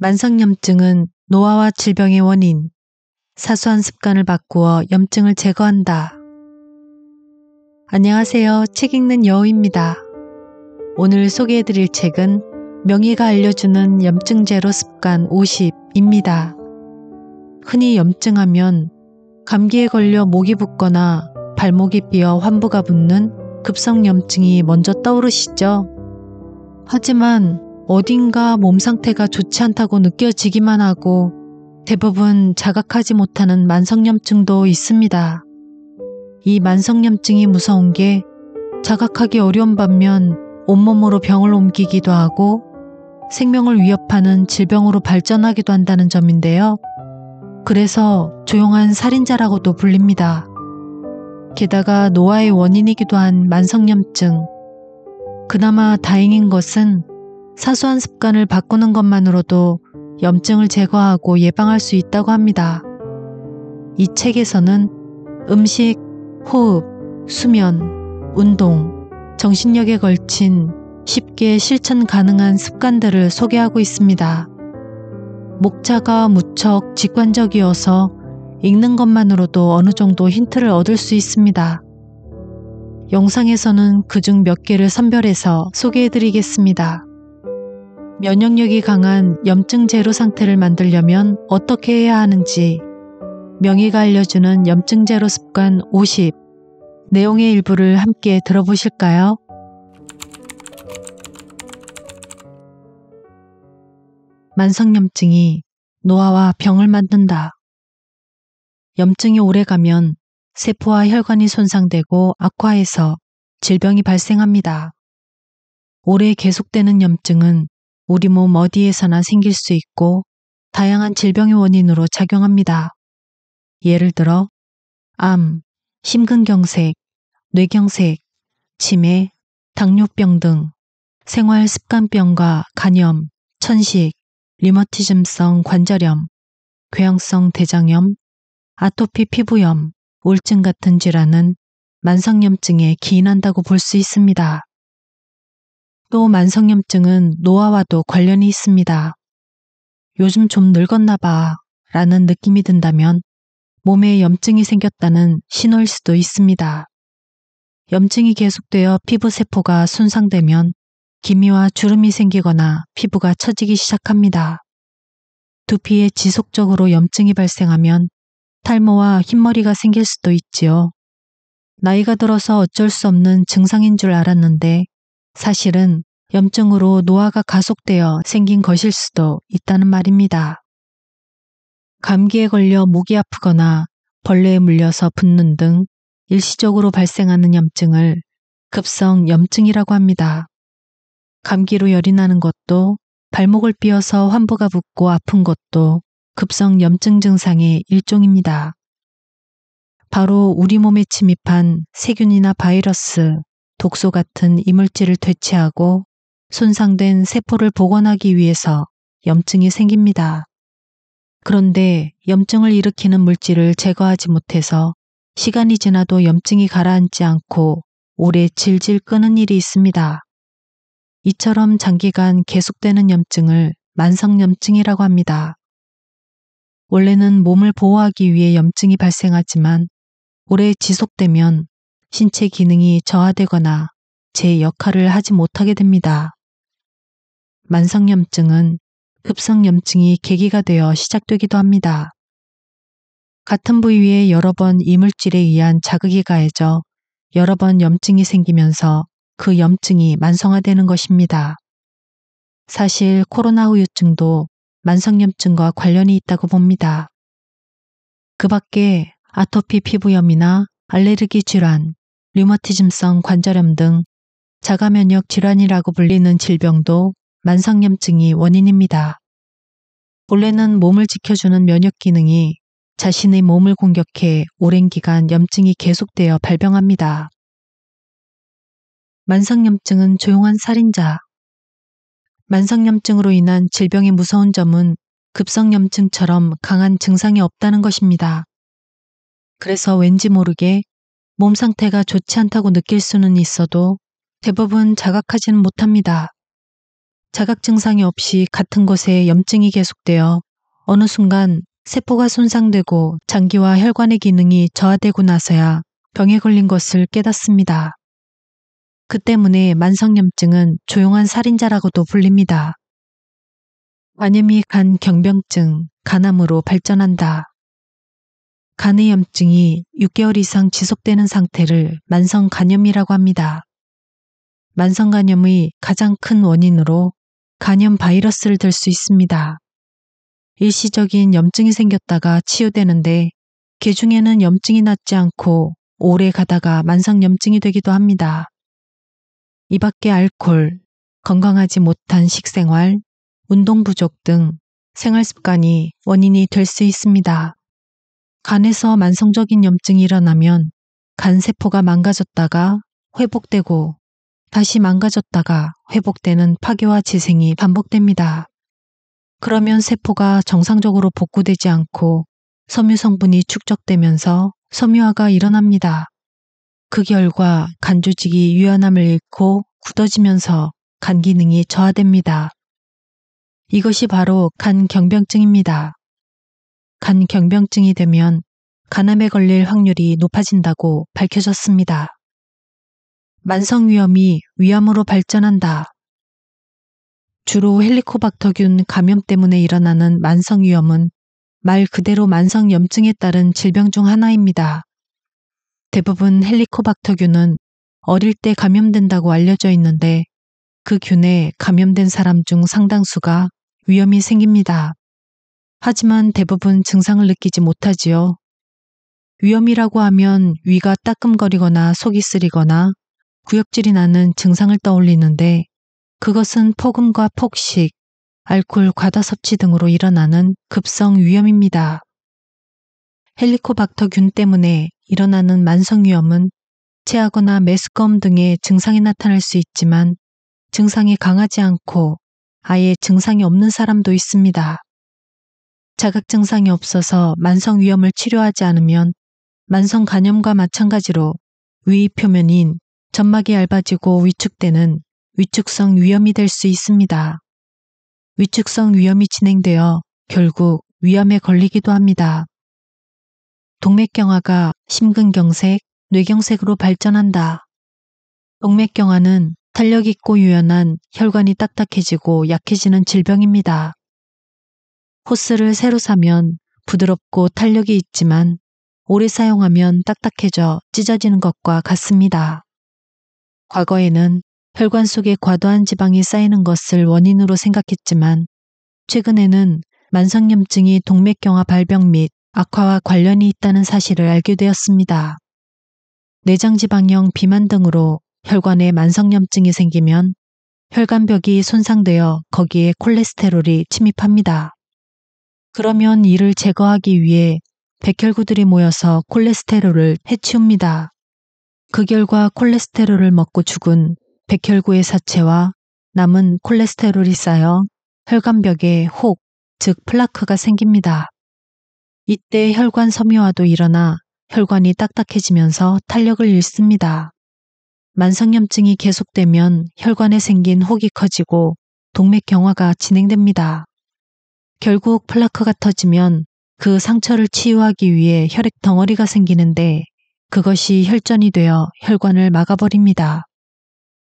만성염증은 노화와 질병의 원인, 사소한 습관을 바꾸어 염증을 제거한다. 안녕하세요. 책 읽는 여우입니다. 오늘 소개해드릴 책은 명의가 알려주는 염증 제로 습관 50입니다. 흔히 염증하면 감기에 걸려 목이 붓거나 발목이 삐어 환부가 붙는 급성 염증이 먼저 떠오르시죠? 하지만 어딘가 몸 상태가 좋지 않다고 느껴지기만 하고 대부분 자각하지 못하는 만성염증도 있습니다. 이 만성염증이 무서운 게 자각하기 어려운 반면 온몸으로 병을 옮기기도 하고 생명을 위협하는 질병으로 발전하기도 한다는 점인데요. 그래서 조용한 살인자라고도 불립니다. 게다가 노화의 원인이기도 한 만성염증. 그나마 다행인 것은 사소한 습관을 바꾸는 것만으로도 염증을 제거하고 예방할 수 있다고 합니다. 이 책에서는 음식, 호흡, 수면, 운동, 정신력에 걸친 쉽게 실천 가능한 습관들을 소개하고 있습니다. 목차가 무척 직관적이어서 읽는 것만으로도 어느 정도 힌트를 얻을 수 있습니다. 영상에서는 그중 몇 개를 선별해서 소개해드리겠습니다. 면역력이 강한 염증 제로 상태를 만들려면 어떻게 해야 하는지 명의가 알려주는 염증 제로 습관 50 내용의 일부를 함께 들어보실까요? 만성염증이 노화와 병을 만든다. 염증이 오래가면 세포와 혈관이 손상되고 악화해서 질병이 발생합니다. 오래 계속되는 염증은 우리 몸 어디에서나 생길 수 있고 다양한 질병의 원인으로 작용합니다. 예를 들어 암, 심근경색, 뇌경색, 치매, 당뇨병 등 생활 습관병과 간염, 천식, 리머티즘성 관절염, 궤형성 대장염, 아토피 피부염, 우울증 같은 질환은 만성염증에 기인한다고 볼 수 있습니다. 또 만성염증은 노화와도 관련이 있습니다. 요즘 좀 늙었나 봐 라는 느낌이 든다면 몸에 염증이 생겼다는 신호일 수도 있습니다. 염증이 계속되어 피부 세포가 손상되면 기미와 주름이 생기거나 피부가 처지기 시작합니다. 두피에 지속적으로 염증이 발생하면 탈모와 흰머리가 생길 수도 있지요. 나이가 들어서 어쩔 수 없는 증상인 줄 알았는데 사실은 염증으로 노화가 가속되어 생긴 것일 수도 있다는 말입니다. 감기에 걸려 목이 아프거나 벌레에 물려서 붓는 등 일시적으로 발생하는 염증을 급성 염증이라고 합니다. 감기로 열이 나는 것도 발목을 삐어서 환부가 붓고 아픈 것도 급성 염증 증상의 일종입니다. 바로 우리 몸에 침입한 세균이나 바이러스, 독소 같은 이물질을 퇴치하고 손상된 세포를 복원하기 위해서 염증이 생깁니다. 그런데 염증을 일으키는 물질을 제거하지 못해서 시간이 지나도 염증이 가라앉지 않고 오래 질질 끄는 일이 있습니다. 이처럼 장기간 계속되는 염증을 만성염증이라고 합니다. 원래는 몸을 보호하기 위해 염증이 발생하지만 오래 지속되면 신체 기능이 저하되거나 제 역할을 하지 못하게 됩니다. 만성염증은 급성염증이 계기가 되어 시작되기도 합니다. 같은 부위에 여러 번 이물질에 의한 자극이 가해져 여러 번 염증이 생기면서 그 염증이 만성화되는 것입니다. 사실 코로나 후유증도 만성염증과 관련이 있다고 봅니다. 그 밖에 아토피 피부염이나 알레르기 질환, 류머티즘성 관절염 등 자가면역 질환이라고 불리는 질병도 만성염증이 원인입니다. 원래는 몸을 지켜주는 면역 기능이 자신의 몸을 공격해 오랜 기간 염증이 계속되어 발병합니다. 만성염증은 조용한 살인자. 만성염증으로 인한 질병의 무서운 점은 급성염증처럼 강한 증상이 없다는 것입니다. 그래서 왠지 모르게 몸 상태가 좋지 않다고 느낄 수는 있어도 대부분 자각하지는 못합니다. 자각 증상이 없이 같은 곳에 염증이 계속되어 어느 순간 세포가 손상되고 장기와 혈관의 기능이 저하되고 나서야 병에 걸린 것을 깨닫습니다. 그 때문에 만성염증은 조용한 살인자라고도 불립니다. 관염이 간 경병증, 간암으로 발전한다. 간의염증이 6개월 이상 지속되는 상태를 만성간염이라고 합니다. 만성간염의 가장 큰 원인으로 간염 바이러스를 들 수 있습니다. 일시적인 염증이 생겼다가 치유되는데 개중에는 그 염증이 낫지 않고 오래 가다가 만성염증이 되기도 합니다. 이 밖에 알콜, 건강하지 못한 식생활, 운동 부족 등 생활 습관이 원인이 될 수 있습니다. 간에서 만성적인 염증이 일어나면 간세포가 망가졌다가 회복되고 다시 망가졌다가 회복되는 파괴와 재생이 반복됩니다. 그러면 세포가 정상적으로 복구되지 않고 섬유 성분이 축적되면서 섬유화가 일어납니다. 그 결과 간 조직이 유연함을 잃고 굳어지면서 간 기능이 저하됩니다. 이것이 바로 간 경병증입니다. 간 경병증이 되면 간암에 걸릴 확률이 높아진다고 밝혀졌습니다. 만성 위염이 위암으로 발전한다. 주로 헬리코박터균 감염 때문에 일어나는 만성 위염은 말 그대로 만성 염증에 따른 질병 중 하나입니다. 대부분 헬리코박터균은 어릴 때 감염된다고 알려져 있는데 그 균에 감염된 사람 중 상당수가 위염이 생깁니다. 하지만 대부분 증상을 느끼지 못하지요. 위염이라고 하면 위가 따끔거리거나 속이 쓰리거나 구역질이 나는 증상을 떠올리는데 그것은 폭음과 폭식, 알코올 과다 섭취 등으로 일어나는 급성 위염입니다. 헬리코박터균 때문에 일어나는 만성 위염은 체하거나 메스꺼움 등의 증상이 나타날 수 있지만 증상이 강하지 않고 아예 증상이 없는 사람도 있습니다. 자각 증상이 없어서 만성 위염을 치료하지 않으면 만성 간염과 마찬가지로 위 표면인 점막이 얇아지고 위축되는 위축성 위염이 될 수 있습니다. 위축성 위염이 진행되어 결국 위염에 걸리기도 합니다. 동맥경화가 심근경색, 뇌경색으로 발전한다. 동맥경화는 탄력 있고 유연한 혈관이 딱딱해지고 약해지는 질병입니다. 호스를 새로 사면 부드럽고 탄력이 있지만 오래 사용하면 딱딱해져 찢어지는 것과 같습니다. 과거에는 혈관 속에 과도한 지방이 쌓이는 것을 원인으로 생각했지만 최근에는 만성염증이 동맥경화 발병 및 악화와 관련이 있다는 사실을 알게 되었습니다. 내장지방형 비만 등으로 혈관에 만성염증이 생기면 혈관벽이 손상되어 거기에 콜레스테롤이 침입합니다. 그러면 이를 제거하기 위해 백혈구들이 모여서 콜레스테롤을 해치웁니다. 그 결과 콜레스테롤을 먹고 죽은 백혈구의 사체와 남은 콜레스테롤이 쌓여 혈관벽에 혹, 즉 플라크가 생깁니다. 이때 혈관 섬유화도 일어나 혈관이 딱딱해지면서 탄력을 잃습니다. 만성염증이 계속되면 혈관에 생긴 혹이 커지고 동맥경화가 진행됩니다. 결국 플라크가 터지면 그 상처를 치유하기 위해 혈액 덩어리가 생기는데 그것이 혈전이 되어 혈관을 막아버립니다.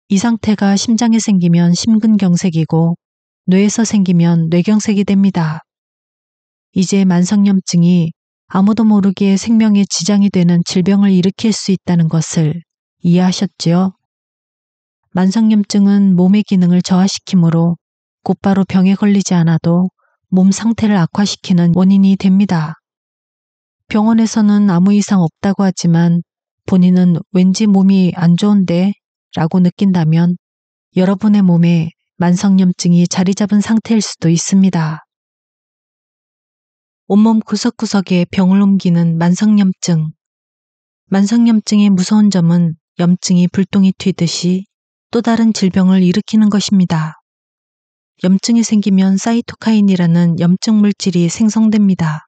이 상태가 심장에 생기면 심근경색이고 뇌에서 생기면 뇌경색이 됩니다. 이제 만성염증이 아무도 모르게 생명에 지장이 되는 질병을 일으킬 수 있다는 것을 이해하셨지요? 만성염증은 몸의 기능을 저하시키므로 곧바로 병에 걸리지 않아도 몸 상태를 악화시키는 원인이 됩니다. 병원에서는 아무 이상 없다고 하지만 본인은 왠지 몸이 안 좋은데 라고 느낀다면 여러분의 몸에 만성염증이 자리 잡은 상태일 수도 있습니다. 온몸 구석구석에 병을 옮기는 만성염증. 만성염증의 무서운 점은 염증이 불똥이 튀듯이 또 다른 질병을 일으키는 것입니다. 염증이 생기면 사이토카인이라는 염증 물질이 생성됩니다.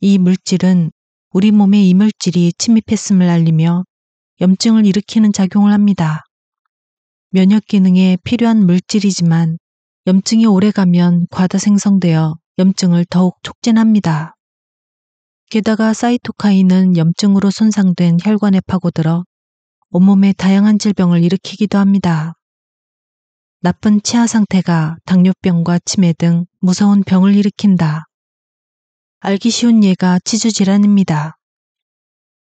이 물질은 우리 몸에 이물질이 침입했음을 알리며 염증을 일으키는 작용을 합니다. 면역 기능에 필요한 물질이지만 염증이 오래가면 과다 생성되어 염증을 더욱 촉진합니다. 게다가 사이토카인은 염증으로 손상된 혈관에 파고들어 온몸에 다양한 질병을 일으키기도 합니다. 나쁜 치아 상태가 당뇨병과 치매 등 무서운 병을 일으킨다. 알기 쉬운 예가 치주질환입니다.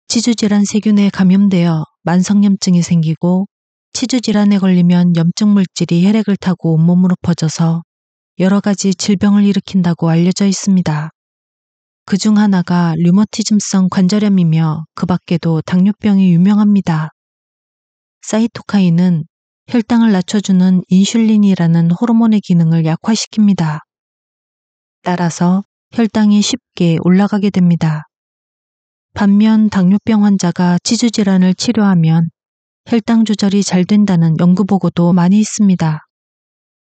치주질환 세균에 감염되어 만성염증이 생기고 치주질환에 걸리면 염증 물질이 혈액을 타고 온몸으로 퍼져서 여러 가지 질병을 일으킨다고 알려져 있습니다. 그 중 하나가 류머티즘성 관절염이며 그 밖에도 당뇨병이 유명합니다. 사이토카인은 혈당을 낮춰주는 인슐린이라는 호르몬의 기능을 약화시킵니다. 따라서 혈당이 쉽게 올라가게 됩니다. 반면 당뇨병 환자가 치주 질환을 치료하면 혈당 조절이 잘 된다는 연구 보고도 많이 있습니다.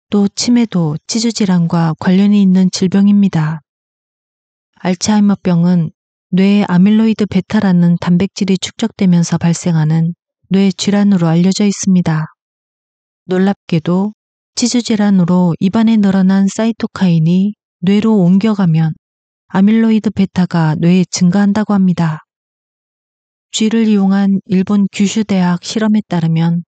또 치매도 치주 질환과 관련이 있는 질병입니다. 알츠하이머병은 뇌에 아밀로이드 베타라는 단백질이 축적되면서 발생하는 뇌 질환으로 알려져 있습니다. 놀랍게도 치주 질환으로 입안에 늘어난 사이토카인이 뇌로 옮겨가면 아밀로이드 베타가 뇌에 증가한다고 합니다. 쥐를 이용한 일본 규슈대학 실험에 따르면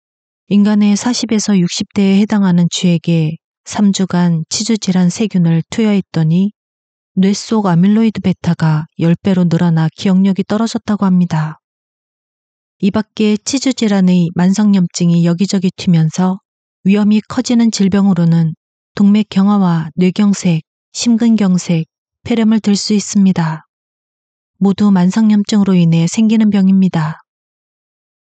인간의 40에서 60대에 해당하는 쥐에게 3주간 치주 질환 세균을 투여했더니 뇌 속 아밀로이드 베타가 10배로 늘어나 기억력이 떨어졌다고 합니다. 이 밖에 치주 질환의 만성염증이 여기저기 튀면서 위험이 커지는 질병으로는 동맥 경화와 뇌경색, 심근경색, 폐렴을 들 수 있습니다. 모두 만성염증으로 인해 생기는 병입니다.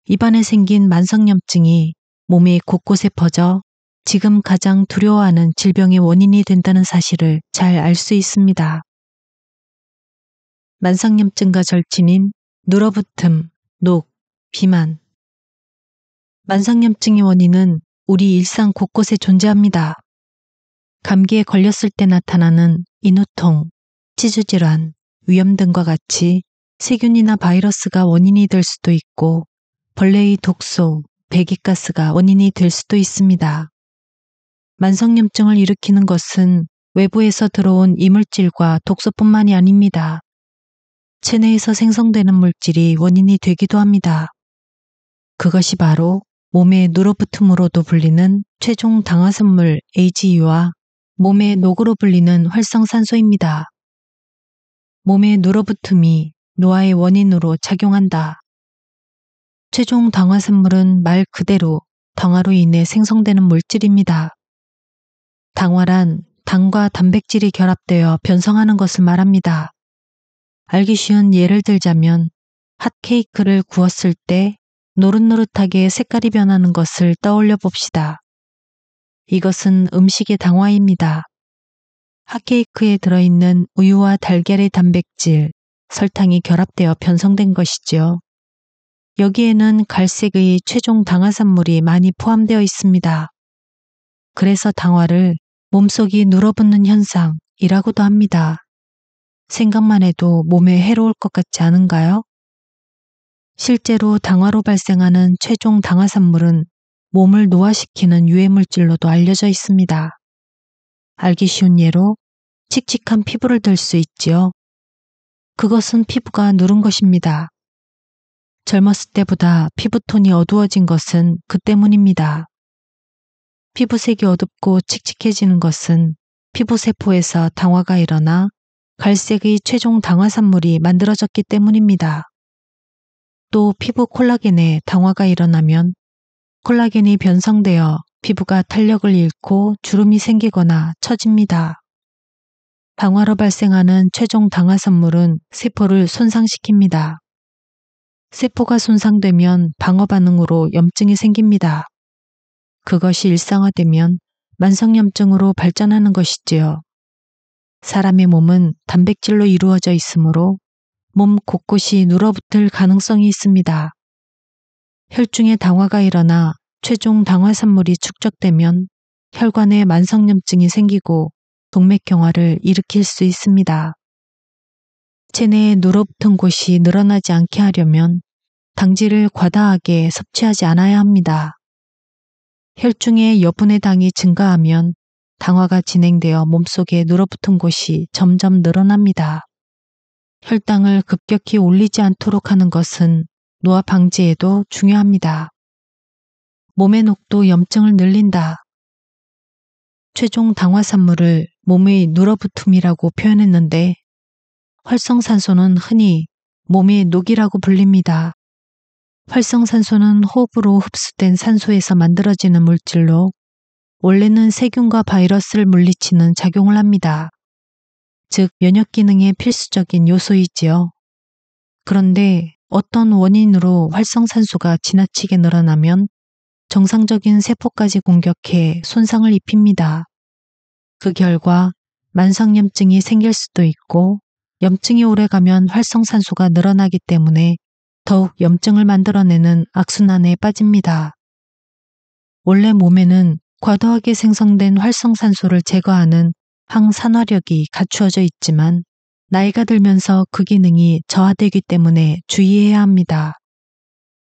입안에 생긴 만성염증이 몸의 곳곳에 퍼져 지금 가장 두려워하는 질병의 원인이 된다는 사실을 잘 알 수 있습니다. 만성염증과 절친인 늘어붙음, 녹, 비만. 만성염증의 원인은 우리 일상 곳곳에 존재합니다. 감기에 걸렸을 때 나타나는 인후통, 치주질환, 위염 등과 같이 세균이나 바이러스가 원인이 될 수도 있고 벌레의 독소, 배기가스가 원인이 될 수도 있습니다. 만성염증을 일으키는 것은 외부에서 들어온 이물질과 독소뿐만이 아닙니다. 체내에서 생성되는 물질이 원인이 되기도 합니다. 그것이 바로 몸의 누로붙음으로도 불리는 최종 당화선물 AGU와 몸의 녹으로 불리는 활성산소입니다. 몸의 누로붙음이 노화의 원인으로 작용한다. 최종 당화산물은 말 그대로 당화로 인해 생성되는 물질입니다. 당화란 당과 단백질이 결합되어 변성하는 것을 말합니다. 알기 쉬운 예를 들자면 핫케이크를 구웠을 때 노릇노릇하게 색깔이 변하는 것을 떠올려 봅시다. 이것은 음식의 당화입니다. 핫케이크에 들어있는 우유와 달걀의 단백질, 설탕이 결합되어 변성된 것이지요. 여기에는 갈색의 최종 당화산물이 많이 포함되어 있습니다. 그래서 당화를 몸속이 눌어붙는 현상이라고도 합니다. 생각만 해도 몸에 해로울 것 같지 않은가요? 실제로 당화로 발생하는 최종 당화산물은 몸을 노화시키는 유해물질로도 알려져 있습니다. 알기 쉬운 예로 칙칙한 피부를 들 수 있지요. 그것은 피부가 누른 것입니다. 젊었을 때보다 피부톤이 어두워진 것은 그 때문입니다. 피부색이 어둡고 칙칙해지는 것은 피부세포에서 당화가 일어나 갈색의 최종 당화산물이 만들어졌기 때문입니다. 또 피부 콜라겐에 당화가 일어나면 콜라겐이 변성되어 피부가 탄력을 잃고 주름이 생기거나 처집니다. 방화로 발생하는 최종 당화 선물은 세포를 손상시킵니다. 세포가 손상되면 방어 반응으로 염증이 생깁니다. 그것이 일상화되면 만성염증으로 발전하는 것이지요. 사람의 몸은 단백질로 이루어져 있으므로 몸 곳곳이 눌어붙을 가능성이 있습니다. 혈중에 당화가 일어나 최종 당화 산물이 축적되면 혈관에 만성염증이 생기고 동맥경화를 일으킬 수 있습니다. 체내에 눌어붙은 곳이 늘어나지 않게 하려면 당질을 과다하게 섭취하지 않아야 합니다. 혈중에 여분의 당이 증가하면 당화가 진행되어 몸속에 눌어붙은 곳이 점점 늘어납니다. 혈당을 급격히 올리지 않도록 하는 것은 노화 방지에도 중요합니다. 몸의 녹도 염증을 늘린다. 최종 당화산물을 몸의 누러붙음이라고 표현했는데 활성산소는 흔히 몸의 녹이라고 불립니다. 활성산소는 호흡으로 흡수된 산소에서 만들어지는 물질로 원래는 세균과 바이러스를 물리치는 작용을 합니다. 즉 면역 기능의 필수적인 요소이지요. 그런데 어떤 원인으로 활성산소가 지나치게 늘어나면 정상적인 세포까지 공격해 손상을 입힙니다. 그 결과 만성염증이 생길 수도 있고 염증이 오래가면 활성산소가 늘어나기 때문에 더욱 염증을 만들어내는 악순환에 빠집니다. 원래 몸에는 과도하게 생성된 활성산소를 제거하는 항산화력이 갖추어져 있지만 나이가 들면서 그 기능이 저하되기 때문에 주의해야 합니다.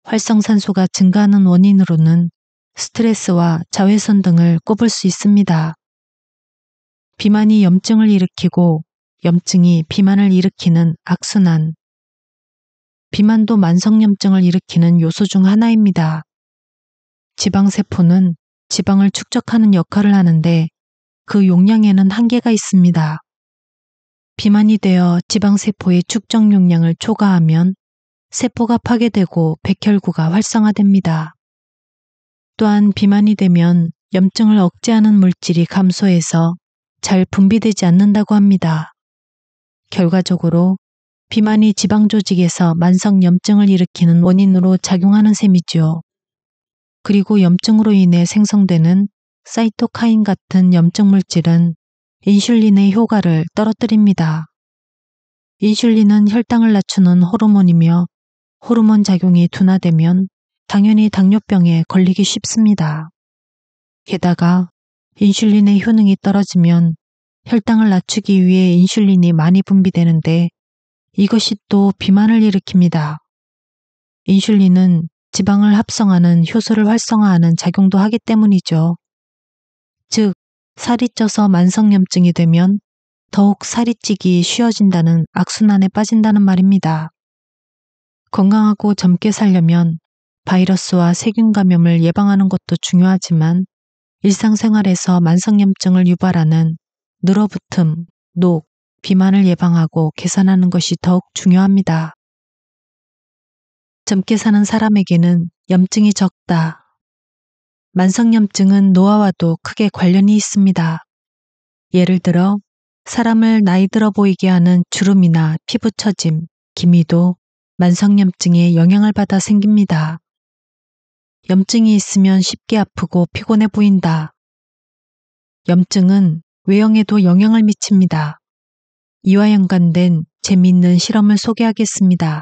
활성산소가 증가하는 원인으로는 스트레스와 자외선 등을 꼽을 수 있습니다. 비만이 염증을 일으키고 염증이 비만을 일으키는 악순환. 비만도 만성염증을 일으키는 요소 중 하나입니다. 지방세포는 지방을 축적하는 역할을 하는데 그 용량에는 한계가 있습니다. 비만이 되어 지방세포의 축적 용량을 초과하면 세포가 파괴되고 백혈구가 활성화됩니다. 또한 비만이 되면 염증을 억제하는 물질이 감소해서 잘 분비되지 않는다고 합니다. 결과적으로 비만이 지방 조직에서 만성 염증을 일으키는 원인으로 작용하는 셈이지요. 그리고 염증으로 인해 생성되는 사이토카인 같은 염증 물질은 인슐린의 효과를 떨어뜨립니다. 인슐린은 혈당을 낮추는 호르몬이며 호르몬 작용이 둔화되면 당연히 당뇨병에 걸리기 쉽습니다. 게다가 인슐린의 효능이 떨어지면 혈당을 낮추기 위해 인슐린이 많이 분비되는데 이것이 또 비만을 일으킵니다. 인슐린은 지방을 합성하는 효소를 활성화하는 작용도 하기 때문이죠. 즉, 살이 쪄서 만성염증이 되면 더욱 살이 찌기 쉬워진다는 악순환에 빠진다는 말입니다. 건강하고 젊게 살려면 바이러스와 세균 감염을 예방하는 것도 중요하지만 일상생활에서 만성염증을 유발하는 늘어붙음, 녹, 비만을 예방하고 개선하는 것이 더욱 중요합니다. 젊게 사는 사람에게는 염증이 적다 만성염증은 노화와도 크게 관련이 있습니다. 예를 들어 사람을 나이 들어 보이게 하는 주름이나 피부 처짐, 기미도 만성염증에 영향을 받아 생깁니다. 염증이 있으면 쉽게 아프고 피곤해 보인다. 염증은 외형에도 영향을 미칩니다. 이와 연관된 재미있는 실험을 소개하겠습니다.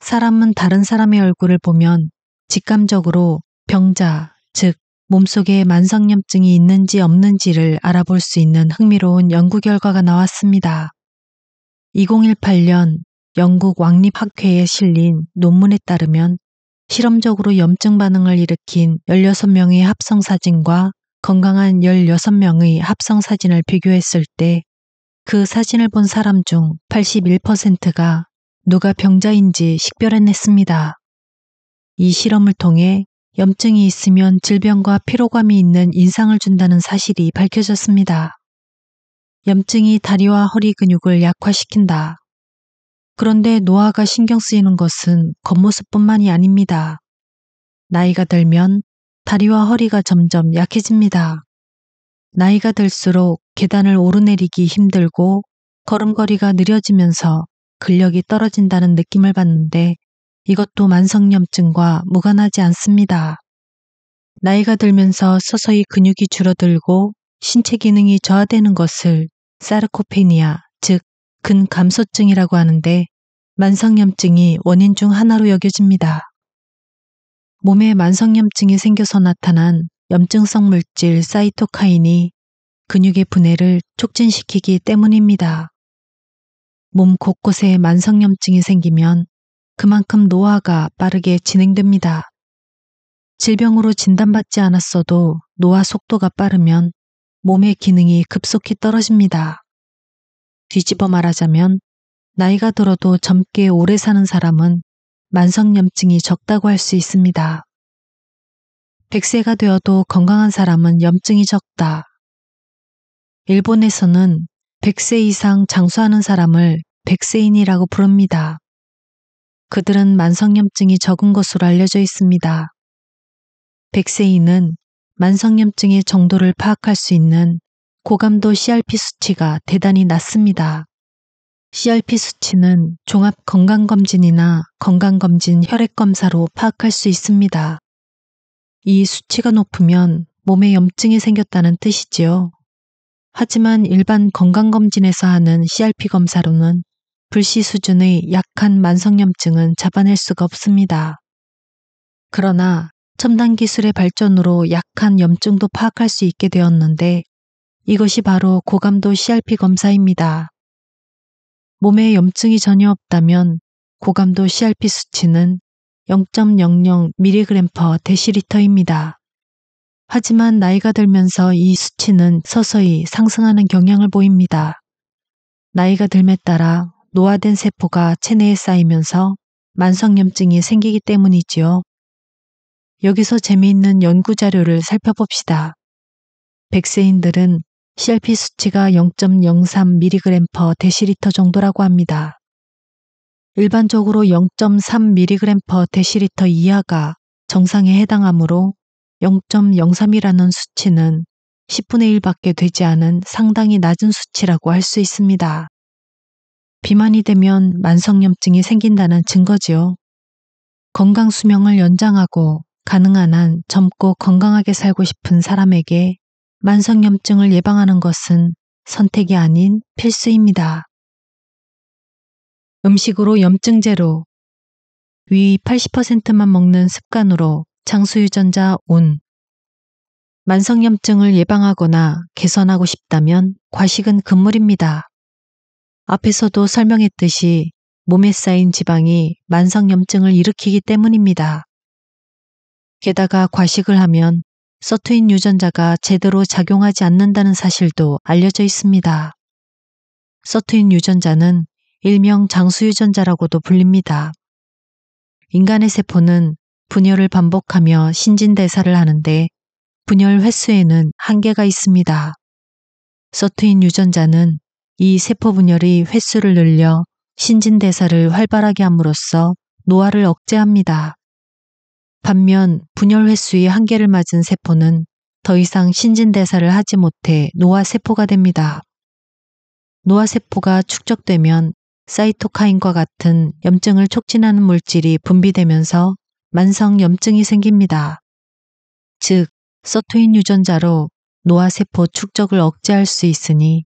사람은 다른 사람의 얼굴을 보면 직감적으로 병자, 즉 몸속에 만성염증이 있는지 없는지를 알아볼 수 있는 흥미로운 연구 결과가 나왔습니다. 2018년 영국 왕립학회에 실린 논문에 따르면 실험적으로 염증 반응을 일으킨 16명의 합성 사진과 건강한 16명의 합성 사진을 비교했을 때 그 사진을 본 사람 중 81%가 누가 병자인지 식별해냈습니다. 이 실험을 통해 염증이 있으면 질병과 피로감이 있는 인상을 준다는 사실이 밝혀졌습니다. 염증이 다리와 허리 근육을 약화시킨다. 그런데 노화가 신경 쓰이는 것은 겉모습뿐만이 아닙니다. 나이가 들면 다리와 허리가 점점 약해집니다. 나이가 들수록 계단을 오르내리기 힘들고 걸음걸이가 느려지면서 근력이 떨어진다는 느낌을 받는데 이것도 만성염증과 무관하지 않습니다. 나이가 들면서 서서히 근육이 줄어들고 신체 기능이 저하되는 것을 사르코페니아, 즉 근감소증이라고 하는데 만성염증이 원인 중 하나로 여겨집니다. 몸에 만성염증이 생겨서 나타난 염증성 물질 사이토카인이 근육의 분해를 촉진시키기 때문입니다. 몸 곳곳에 만성염증이 생기면 그만큼 노화가 빠르게 진행됩니다. 질병으로 진단받지 않았어도 노화 속도가 빠르면 몸의 기능이 급속히 떨어집니다. 뒤집어 말하자면 나이가 들어도 젊게 오래 사는 사람은 만성염증이 적다고 할 수 있습니다. 100세가 되어도 건강한 사람은 염증이 적다. 일본에서는 100세 이상 장수하는 사람을 1 0 0세인이라고 부릅니다. 그들은 만성염증이 적은 것으로 알려져 있습니다. 백세인은 만성염증의 정도를 파악할 수 있는 고감도 CRP 수치가 대단히 낮습니다. CRP 수치는 종합 건강검진이나 건강검진 혈액검사로 파악할 수 있습니다. 이 수치가 높으면 몸에 염증이 생겼다는 뜻이지요. 하지만 일반 건강검진에서 하는 CRP 검사로는 불시 수준의 약한 만성염증은 잡아낼 수가 없습니다. 그러나 첨단 기술의 발전으로 약한 염증도 파악할 수 있게 되었는데 이것이 바로 고감도 CRP 검사입니다. 몸에 염증이 전혀 없다면 고감도 CRP 수치는 0.00mg 데시리터입니다. 하지만 나이가 들면서 이 수치는 서서히 상승하는 경향을 보입니다. 나이가 들에 따라 노화된 세포가 체내에 쌓이면서 만성염증이 생기기 때문이지요. 여기서 재미있는 연구 자료를 살펴봅시다. 백세인들은 CRP 수치가 0.03mg/dl 정도라고 합니다. 일반적으로 0.3mg/dl 이하가 정상에 해당하므로 0.03이라는 수치는 10분의 1밖에 되지 않은 상당히 낮은 수치라고 할 수 있습니다. 비만이 되면 만성염증이 생긴다는 증거지요. 건강 수명을 연장하고 가능한 한 젊고 건강하게 살고 싶은 사람에게 만성염증을 예방하는 것은 선택이 아닌 필수입니다. 음식으로 염증제로 위 80%만 먹는 습관으로 장수유전자 온 만성염증을 예방하거나 개선하고 싶다면 과식은 금물입니다. 앞에서도 설명했듯이 몸에 쌓인 지방이 만성염증을 일으키기 때문입니다. 게다가 과식을 하면 서투인 유전자가 제대로 작용하지 않는다는 사실도 알려져 있습니다. 서투인 유전자는 일명 장수유전자라고도 불립니다. 인간의 세포는 분열을 반복하며 신진대사를 하는데 분열 횟수에는 한계가 있습니다. 서투인 유전자는 이 세포 분열이 횟수를 늘려 신진대사를 활발하게 함으로써 노화를 억제합니다. 반면 분열 횟수의 한계를 맞은 세포는 더 이상 신진대사를 하지 못해 노화세포가 됩니다. 노화세포가 축적되면 사이토카인과 같은 염증을 촉진하는 물질이 분비되면서 만성 염증이 생깁니다. 즉, 서투인 유전자로 노화세포 축적을 억제할 수 있으니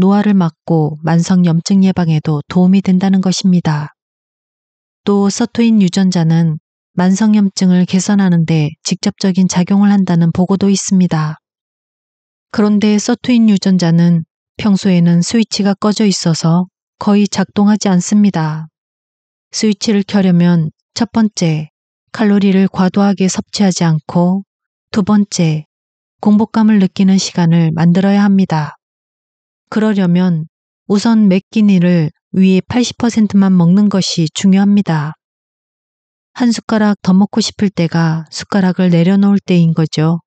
노화를 막고 만성염증 예방에도 도움이 된다는 것입니다. 또 서토인 유전자는 만성염증을 개선하는데 직접적인 작용을 한다는 보고도 있습니다. 그런데 서토인 유전자는 평소에는 스위치가 꺼져 있어서 거의 작동하지 않습니다. 스위치를 켜려면 첫 번째, 칼로리를 과도하게 섭취하지 않고 두 번째, 공복감을 느끼는 시간을 만들어야 합니다. 그러려면 우선 맥기니를 위에 80%만 먹는 것이 중요합니다. 한 숟가락 더 먹고 싶을 때가 숟가락을 내려놓을 때인 거죠.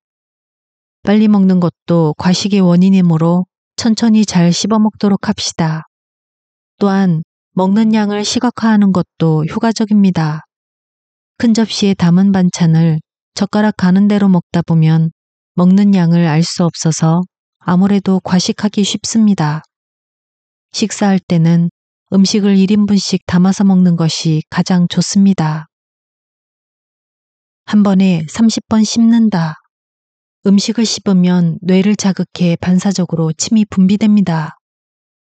빨리 먹는 것도 과식의 원인이므로 천천히 잘 씹어 먹도록 합시다. 또한 먹는 양을 시각화하는 것도 효과적입니다. 큰 접시에 담은 반찬을 젓가락 가는 대로 먹다 보면 먹는 양을 알 수 없어서 아무래도 과식하기 쉽습니다. 식사할 때는 음식을 1인분씩 담아서 먹는 것이 가장 좋습니다. 한 번에 30번 씹는다. 음식을 씹으면 뇌를 자극해 반사적으로 침이 분비됩니다.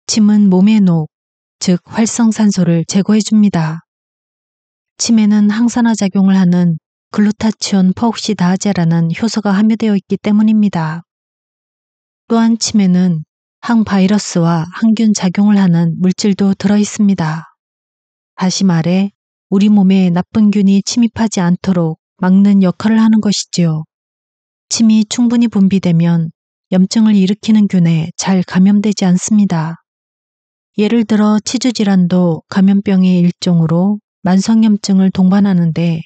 침은 몸의 녹, 즉 활성산소를 제거해줍니다. 침에는 항산화 작용을 하는 글루타치온 퍼옥시다제라는 효소가 함유되어 있기 때문입니다. 또한 침에는 항바이러스와 항균 작용을 하는 물질도 들어 있습니다. 다시 말해 우리 몸에 나쁜 균이 침입하지 않도록 막는 역할을 하는 것이지요. 침이 충분히 분비되면 염증을 일으키는 균에 잘 감염되지 않습니다. 예를 들어 치주 질환도 감염병의 일종으로 만성염증을 동반하는데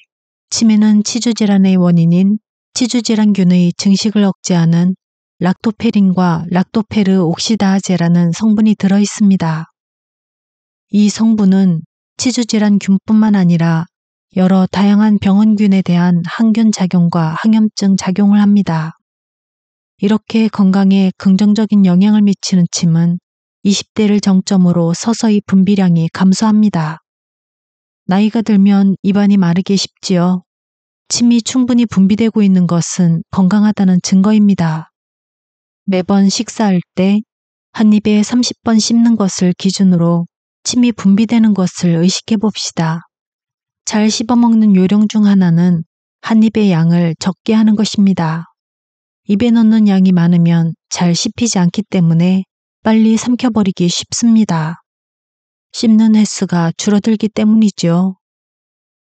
침에는 치주 질환의 원인인 치주 질환균의 증식을 억제하는 락토페린과 락토페르 옥시다제라는 성분이 들어 있습니다. 이 성분은 치주 질환 균뿐만 아니라 여러 다양한 병원균에 대한 항균 작용과 항염증 작용을 합니다. 이렇게 건강에 긍정적인 영향을 미치는 침은 20대를 정점으로 서서히 분비량이 감소합니다. 나이가 들면 입안이 마르기 쉽지요. 침이 충분히 분비되고 있는 것은 건강하다는 증거입니다. 매번 식사할 때 한 입에 30번 씹는 것을 기준으로 침이 분비되는 것을 의식해 봅시다. 잘 씹어먹는 요령 중 하나는 한 입의 양을 적게 하는 것입니다. 입에 넣는 양이 많으면 잘 씹히지 않기 때문에 빨리 삼켜버리기 쉽습니다. 씹는 횟수가 줄어들기 때문이죠.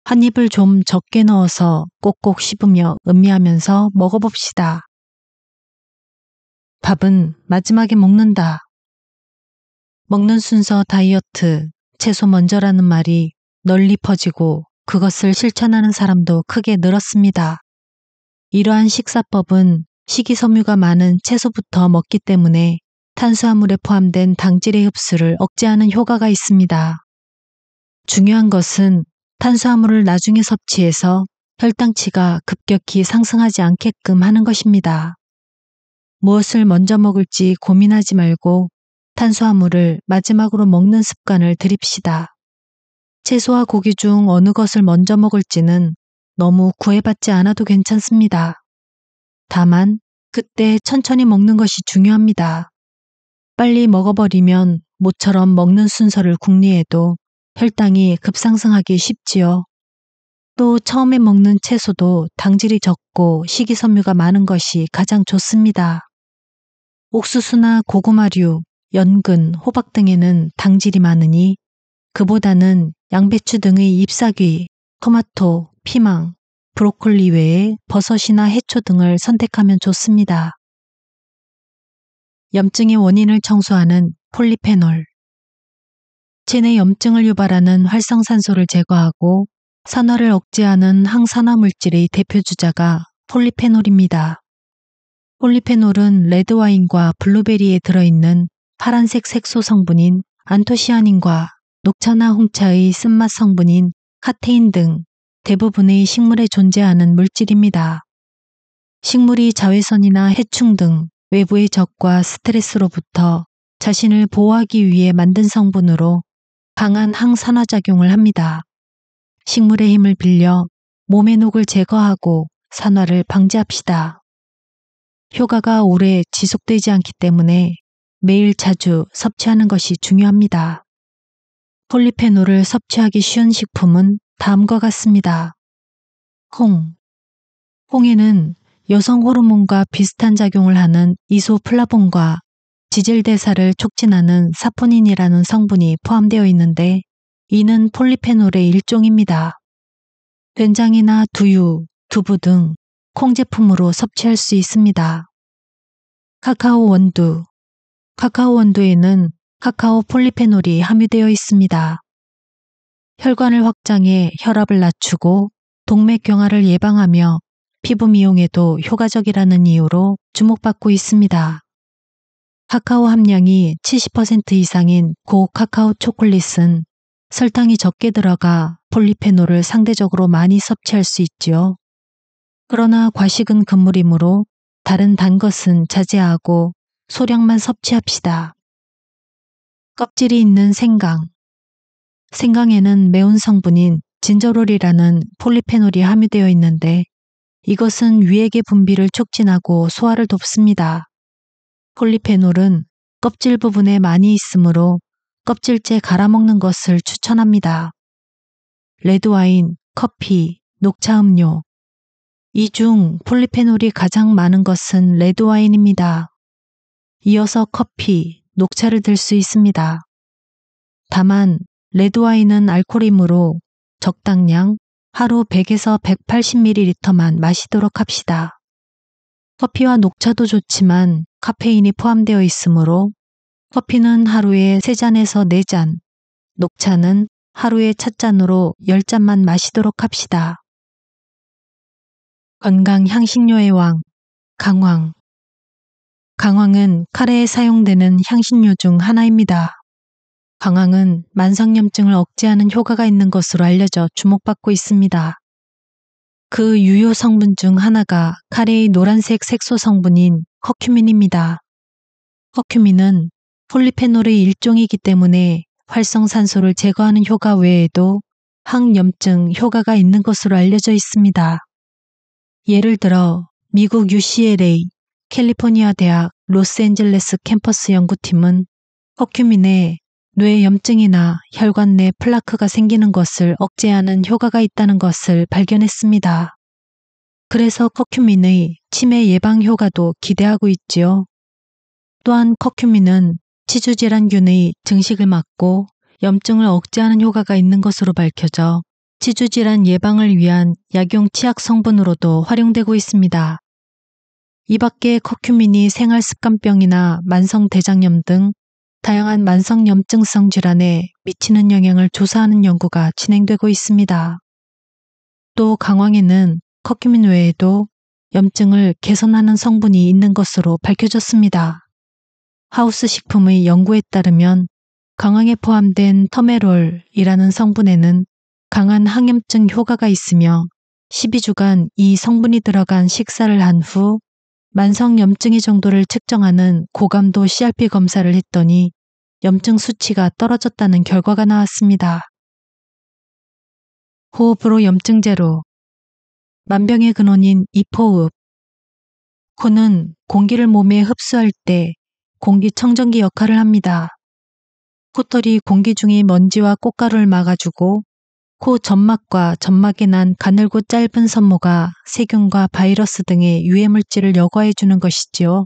한 입을 좀 적게 넣어서 꼭꼭 씹으며 음미하면서 먹어봅시다. 밥은 마지막에 먹는다. 먹는 순서 다이어트, 채소 먼저라는 말이 널리 퍼지고 그것을 실천하는 사람도 크게 늘었습니다. 이러한 식사법은 식이섬유가 많은 채소부터 먹기 때문에 탄수화물에 포함된 당질의 흡수를 억제하는 효과가 있습니다. 중요한 것은 탄수화물을 나중에 섭취해서 혈당치가 급격히 상승하지 않게끔 하는 것입니다. 무엇을 먼저 먹을지 고민하지 말고 탄수화물을 마지막으로 먹는 습관을 들입시다. 채소와 고기 중 어느 것을 먼저 먹을지는 너무 구애받지 않아도 괜찮습니다. 다만 그때 천천히 먹는 것이 중요합니다. 빨리 먹어버리면 모처럼 먹는 순서를 궁리해도 혈당이 급상승하기 쉽지요. 또 처음에 먹는 채소도 당질이 적고 식이섬유가 많은 것이 가장 좋습니다. 옥수수나 고구마류, 연근, 호박 등에는 당질이 많으니 그보다는 양배추 등의 잎사귀, 토마토, 피망, 브로콜리 외에 버섯이나 해초 등을 선택하면 좋습니다. 염증의 원인을 청소하는 폴리페놀. 체내 염증을 유발하는 활성산소를 제거하고 산화를 억제하는 항산화 물질의 대표 주자가 폴리페놀입니다. 폴리페놀은 레드와인과 블루베리에 들어있는 파란색 색소 성분인 안토시아닌과 녹차나 홍차의 쓴맛 성분인 카테인 등 대부분의 식물에 존재하는 물질입니다. 식물이 자외선이나 해충 등 외부의 적과 스트레스로부터 자신을 보호하기 위해 만든 성분으로 강한 항산화작용을 합니다. 식물의 힘을 빌려 몸의 녹을 제거하고 산화를 방지합시다. 효과가 오래 지속되지 않기 때문에 매일 자주 섭취하는 것이 중요합니다. 폴리페놀을 섭취하기 쉬운 식품은 다음과 같습니다. 홍. 홍에는 여성 호르몬과 비슷한 작용을 하는 이소플라본과 지질대사를 촉진하는 사포닌이라는 성분이 포함되어 있는데 이는 폴리페놀의 일종입니다. 된장이나 두유, 두부 등콩 제품으로 섭취할 수 있습니다. 카카오 원두 카카오 원두에는 카카오 폴리페놀이 함유되어 있습니다. 혈관을 확장해 혈압을 낮추고 동맥 경화를 예방하며 피부 미용에도 효과적이라는 이유로 주목받고 있습니다. 카카오 함량이 70% 이상인 고 카카오 초콜릿은 설탕이 적게 들어가 폴리페놀을 상대적으로 많이 섭취할 수 있지요. 그러나 과식은 금물이므로 다른 단 것은 자제하고 소량만 섭취합시다. 껍질이 있는 생강. 생강에는 매운 성분인 진저롤이라는 폴리페놀이 함유되어 있는데 이것은 위액의 분비를 촉진하고 소화를 돕습니다. 폴리페놀은 껍질 부분에 많이 있으므로 껍질째 갈아먹는 것을 추천합니다. 레드와인, 커피, 녹차 음료, 이중 폴리페놀이 가장 많은 것은 레드와인입니다. 이어서 커피, 녹차를 들 수 있습니다. 다만 레드와인은 알코올이므로 적당량 하루 100에서 180ml만 마시도록 합시다. 커피와 녹차도 좋지만 카페인이 포함되어 있으므로 커피는 하루에 3잔에서 4잔, 녹차는 하루에 찻잔으로 10잔만 마시도록 합시다. 건강 향신료의 왕, 강황. 강황은 카레에 사용되는 향신료 중 하나입니다. 강황은 만성염증을 억제하는 효과가 있는 것으로 알려져 주목받고 있습니다. 그 유효 성분 중 하나가 카레의 노란색 색소 성분인 커큐민입니다. 커큐민은 폴리페놀의 일종이기 때문에 활성산소를 제거하는 효과 외에도 항염증 효과가 있는 것으로 알려져 있습니다. 예를 들어 미국 UCLA 캘리포니아 대학 로스앤젤레스 캠퍼스 연구팀은 커큐민의뇌 염증이나 혈관 내 플라크가 생기는 것을 억제하는 효과가 있다는 것을 발견했습니다. 그래서 커큐민의 치매 예방 효과도 기대하고 있지요. 또한 커큐민은 치주질환균의 증식을 막고 염증을 억제하는 효과가 있는 것으로 밝혀져 치주질환 예방을 위한 약용 치약 성분으로도 활용되고 있습니다. 이 밖에 커큐민이 생활습관병이나 만성대장염 등 다양한 만성염증성 질환에 미치는 영향을 조사하는 연구가 진행되고 있습니다. 또 강황에는 커큐민 외에도 염증을 개선하는 성분이 있는 것으로 밝혀졌습니다. 하우스 식품의 연구에 따르면 강황에 포함된 터메롤이라는 성분에는 강한 항염증 효과가 있으며 12주간 이 성분이 들어간 식사를 한 후 만성 염증의 정도를 측정하는 고감도 CRP 검사를 했더니 염증 수치가 떨어졌다는 결과가 나왔습니다. 호흡으로 염증제로 만병의 근원인 입호흡 코는 공기를 몸에 흡수할 때 공기청정기 역할을 합니다. 코털이 공기 중에 먼지와 꽃가루를 막아주고 코 점막과 점막에난 가늘고 짧은 섬모가 세균과 바이러스 등의 유해물질을 여과해주는 것이지요.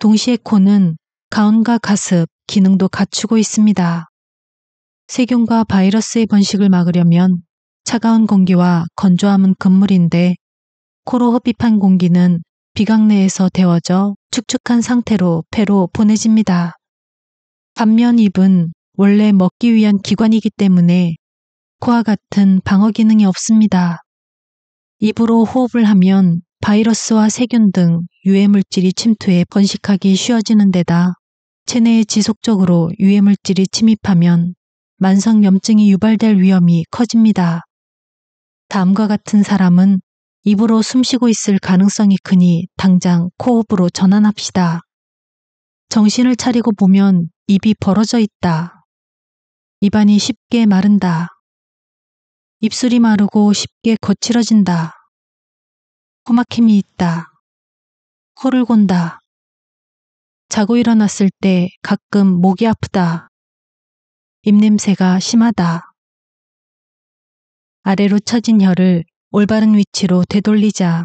동시에 코는 가온과 가습, 기능도 갖추고 있습니다. 세균과 바이러스의 번식을 막으려면 차가운 공기와 건조함은 금물인데 코로 흡입한 공기는 비강내에서 데워져 축축한 상태로 폐로 보내집니다. 반면 입은 원래 먹기 위한 기관이기 때문에 코와 같은 방어 기능이 없습니다. 입으로 호흡을 하면 바이러스와 세균 등 유해 물질이 침투해 번식하기 쉬워지는 데다 체내에 지속적으로 유해 물질이 침입하면 만성 염증이 유발될 위험이 커집니다. 다음과 같은 사람은 입으로 숨쉬고 있을 가능성이 크니 당장 코흡으로 전환합시다. 정신을 차리고 보면 입이 벌어져 있다. 입안이 쉽게 마른다. 입술이 마르고 쉽게 거칠어진다. 험막힘이 있다. 코를 곤다. 자고 일어났을 때 가끔 목이 아프다. 입냄새가 심하다. 아래로 처진 혀를 올바른 위치로 되돌리자.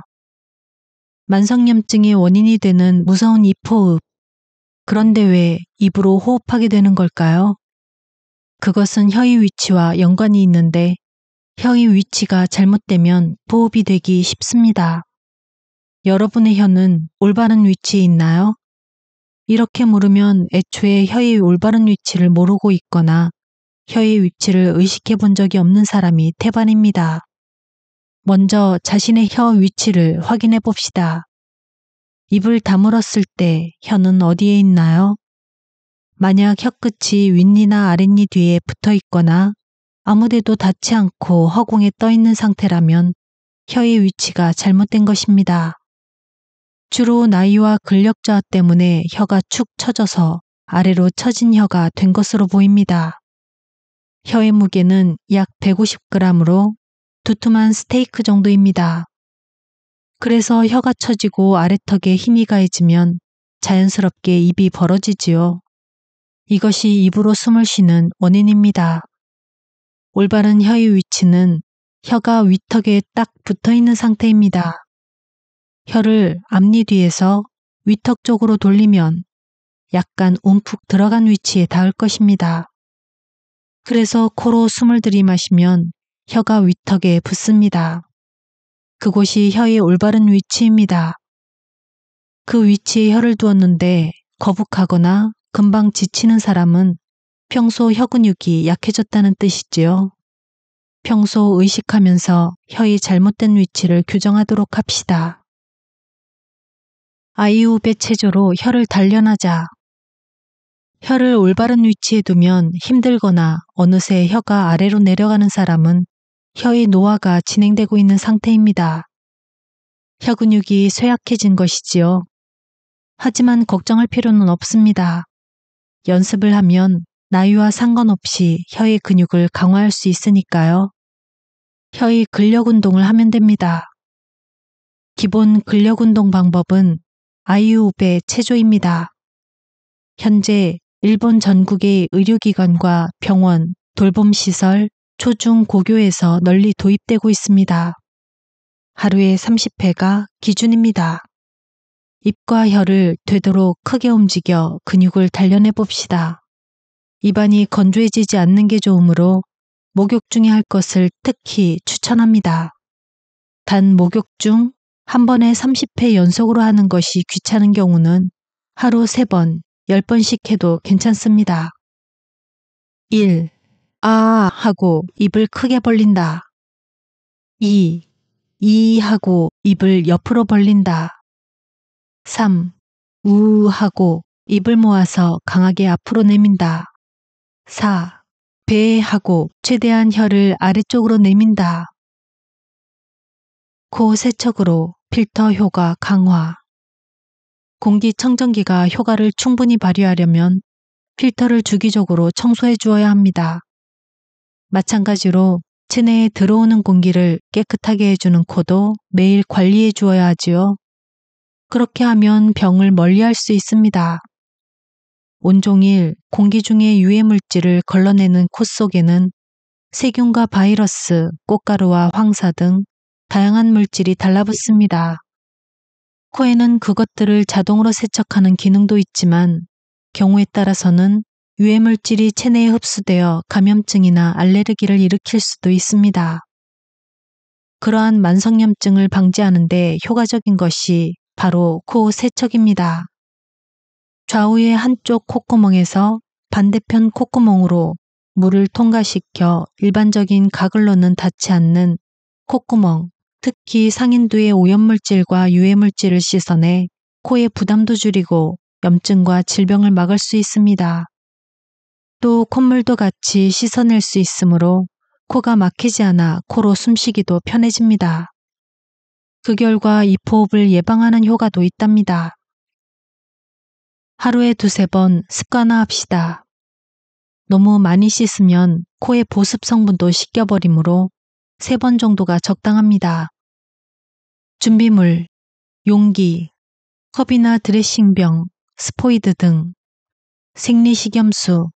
만성염증의 원인이 되는 무서운 입호흡. 그런데 왜 입으로 호흡하게 되는 걸까요? 그것은 혀의 위치와 연관이 있는데 혀의 위치가 잘못되면 부업이 되기 쉽습니다. 여러분의 혀는 올바른 위치에 있나요? 이렇게 물으면 애초에 혀의 올바른 위치를 모르고 있거나 혀의 위치를 의식해 본 적이 없는 사람이 태반입니다. 먼저 자신의 혀 위치를 확인해 봅시다. 입을 다물었을 때 혀는 어디에 있나요? 만약 혀끝이 윗니나 아랫니 뒤에 붙어 있거나 아무데도 닿지 않고 허공에 떠 있는 상태라면 혀의 위치가 잘못된 것입니다. 주로 나이와 근력 저하 때문에 혀가 축 처져서 아래로 처진 혀가 된 것으로 보입니다. 혀의 무게는 약 150g으로 두툼한 스테이크 정도입니다. 그래서 혀가 처지고 아래턱에 힘이 가해지면 자연스럽게 입이 벌어지지요. 이것이 입으로 숨을 쉬는 원인입니다. 올바른 혀의 위치는 혀가 위턱에 딱 붙어 있는 상태입니다. 혀를 앞니 뒤에서 위턱 쪽으로 돌리면 약간 움푹 들어간 위치에 닿을 것입니다. 그래서 코로 숨을 들이마시면 혀가 위턱에 붙습니다. 그곳이 혀의 올바른 위치입니다. 그 위치에 혀를 두었는데 거북하거나 금방 지치는 사람은 평소 혀근육이 약해졌다는 뜻이지요. 평소 의식하면서 혀의 잘못된 위치를 교정하도록 합시다. 아이오베 체조로 혀를 단련하자. 혀를 올바른 위치에 두면 힘들거나 어느새 혀가 아래로 내려가는 사람은 혀의 노화가 진행되고 있는 상태입니다. 혀 근육이 쇠약해진 것이지요. 하지만 걱정할 필요는 없습니다. 연습을 하면 나이와 상관없이 혀의 근육을 강화할 수 있으니까요. 혀의 근력 운동을 하면 됩니다. 기본 근력 운동 방법은 아이유베 체조입니다. 현재 일본 전국의 의료기관과 병원, 돌봄시설, 초중 고교에서 널리 도입되고 있습니다. 하루에 30회가 기준입니다. 입과 혀를 되도록 크게 움직여 근육을 단련해 봅시다. 입안이 건조해지지 않는 게 좋으므로 목욕 중에 할 것을 특히 추천합니다. 단 목욕 중 한 번에 30회 연속으로 하는 것이 귀찮은 경우는 하루 3번, 10번씩 해도 괜찮습니다. 1. 아 하고 입을 크게 벌린다. 2. 이 하고 입을 옆으로 벌린다. 3. 우 하고 입을 모아서 강하게 앞으로 내민다. 4. 배하고 최대한 혀를 아래쪽으로 내민다. 코 세척으로 필터 효과 강화. 공기청정기가 효과를 충분히 발휘하려면 필터를 주기적으로 청소해 주어야 합니다. 마찬가지로 체내에 들어오는 공기를 깨끗하게 해주는 코도 매일 관리해 주어야 하지요. 그렇게 하면 병을 멀리 할수 있습니다. 온종일 공기 중에 유해물질을 걸러내는 콧 속에는 세균과 바이러스, 꽃가루와 황사 등 다양한 물질이 달라붙습니다. 코에는 그것들을 자동으로 세척하는 기능도 있지만 경우에 따라서는 유해물질이 체내에 흡수되어 감염증이나 알레르기를 일으킬 수도 있습니다. 그러한 만성염증을 방지하는데 효과적인 것이 바로 코 세척입니다. 좌우의 한쪽 콧구멍에서 반대편 콧구멍으로 물을 통과시켜 일반적인 가글로는 닿지 않는 콧구멍, 특히 상인두의 오염물질과 유해물질을 씻어내 코의 부담도 줄이고 염증과 질병을 막을 수 있습니다. 또 콧물도 같이 씻어낼 수 있으므로 코가 막히지 않아 코로 숨쉬기도 편해집니다. 그 결과 입호흡을 예방하는 효과도 있답니다. 하루에 두세 번 습관화합시다. 너무 많이 씻으면 코의 보습 성분도 씻겨버리므로 세 번 정도가 적당합니다. 준비물, 용기, 컵이나 드레싱병, 스포이드 등 생리식염수,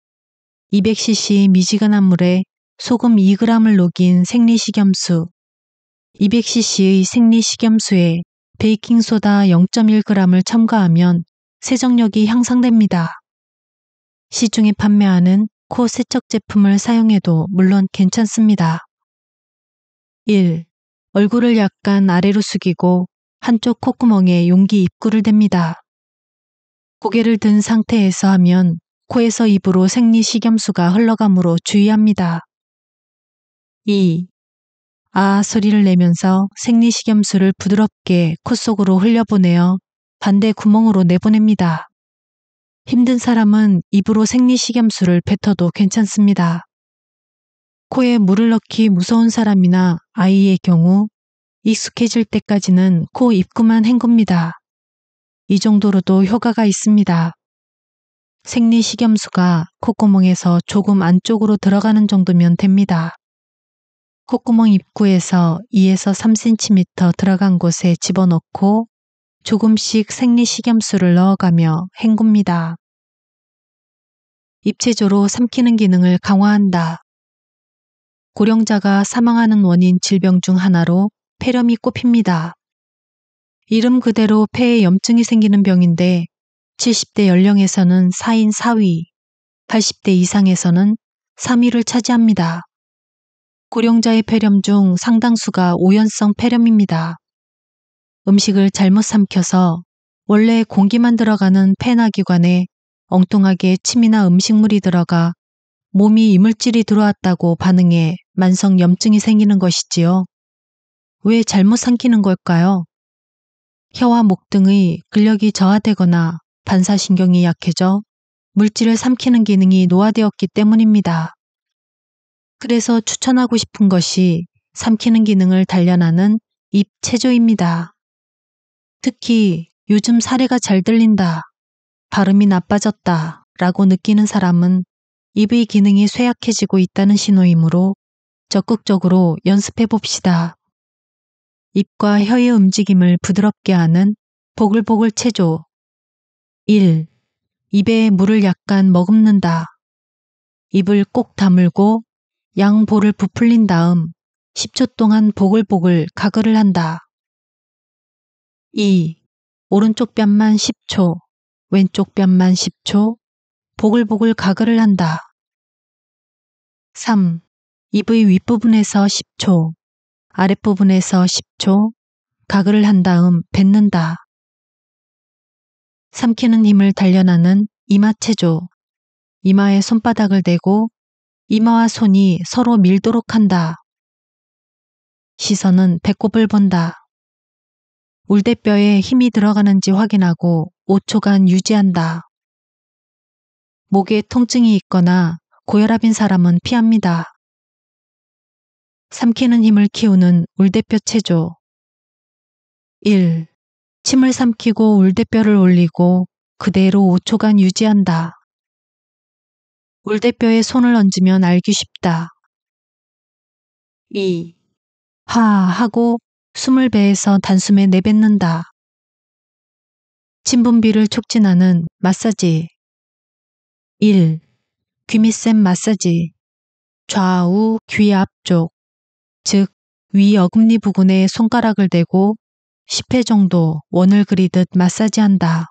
200cc 미지근한 물에 소금 2g을 녹인 생리식염수, 200cc의 생리식염수에 베이킹소다 0.1g을 첨가하면 세정력이 향상됩니다. 시중에 판매하는 코 세척 제품을 사용해도 물론 괜찮습니다. 1. 얼굴을 약간 아래로 숙이고 한쪽 콧구멍에 용기 입구를 댑니다. 고개를 든 상태에서 하면 코에서 입으로 생리식염수가 흘러가므로 주의합니다. 2. 아 소리를 내면서 생리식염수를 부드럽게 콧 속으로 흘려보내어 반대 구멍으로 내보냅니다. 힘든 사람은 입으로 생리식염수를 뱉어도 괜찮습니다. 코에 물을 넣기 무서운 사람이나 아이의 경우 익숙해질 때까지는 코 입구만 헹굽니다. 이 정도로도 효과가 있습니다. 생리식염수가 콧구멍에서 조금 안쪽으로 들어가는 정도면 됩니다. 콧구멍 입구에서 2에서 3cm 들어간 곳에 집어넣고 조금씩 생리식염수를 넣어가며 헹굽니다. 입체조로 삼키는 기능을 강화한다. 고령자가 사망하는 원인 질병 중 하나로 폐렴이 꼽힙니다. 이름 그대로 폐에 염증이 생기는 병인데 70대 연령에서는 4인 4위, 80대 이상에서는 3위를 차지합니다. 고령자의 폐렴 중 상당수가 오연성 폐렴입니다. 음식을 잘못 삼켜서 원래 공기만 들어가는 폐나기관에 엉뚱하게 침이나 음식물이 들어가 몸이 이물질이 들어왔다고 반응해 만성 염증이 생기는 것이지요. 왜 잘못 삼키는 걸까요? 혀와 목 등의 근력이 저하되거나 반사신경이 약해져 물질을 삼키는 기능이 노화되었기 때문입니다. 그래서 추천하고 싶은 것이 삼키는 기능을 단련하는 입체조입니다. 특히 요즘 사례가 잘 들린다, 발음이 나빠졌다 라고 느끼는 사람은 입의 기능이 쇠약해지고 있다는 신호이므로 적극적으로 연습해 봅시다. 입과 혀의 움직임을 부드럽게 하는 보글보글 체조 1. 입에 물을 약간 머금는다. 입을 꼭 다물고 양볼을 부풀린 다음 10초 동안 보글보글 가글을 한다. 2. 오른쪽 뺨만 10초, 왼쪽 뺨만 10초, 보글보글 가글을 한다. 3. 입의 윗부분에서 10초, 아랫부분에서 10초, 가글을 한 다음 뱉는다. 삼키는 힘을 단련하는 이마체조. 이마에 손바닥을 대고 이마와 손이 서로 밀도록 한다. 시선은 배꼽을 본다. 울대뼈에 힘이 들어가는지 확인하고 5초간 유지한다. 목에 통증이 있거나 고혈압인 사람은 피합니다. 삼키는 힘을 키우는 울대뼈 체조 1. 침을 삼키고 울대뼈를 올리고 그대로 5초간 유지한다. 울대뼈에 손을 얹으면 알기 쉽다. 2. 하 하고 스물 배에서 단숨에 내뱉는다. 친분비를 촉진하는 마사지 1. 귀밑샘 마사지 좌우 귀 앞쪽 즉 위 어금니 부근에 손가락을 대고 10회 정도 원을 그리듯 마사지한다.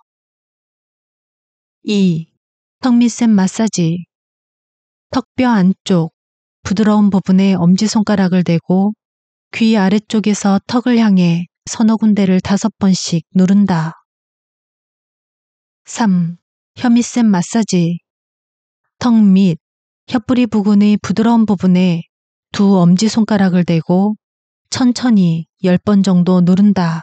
2. 턱밑샘 마사지 턱뼈 안쪽 부드러운 부분에 엄지손가락을 대고 귀 아래쪽에서 턱을 향해 서너 군데를 다섯 번씩 누른다. 3. 혀밑샘 마사지. 턱 및 혀뿌리 부근의 부드러운 부분에 두 엄지손가락을 대고 천천히 10번 정도 누른다.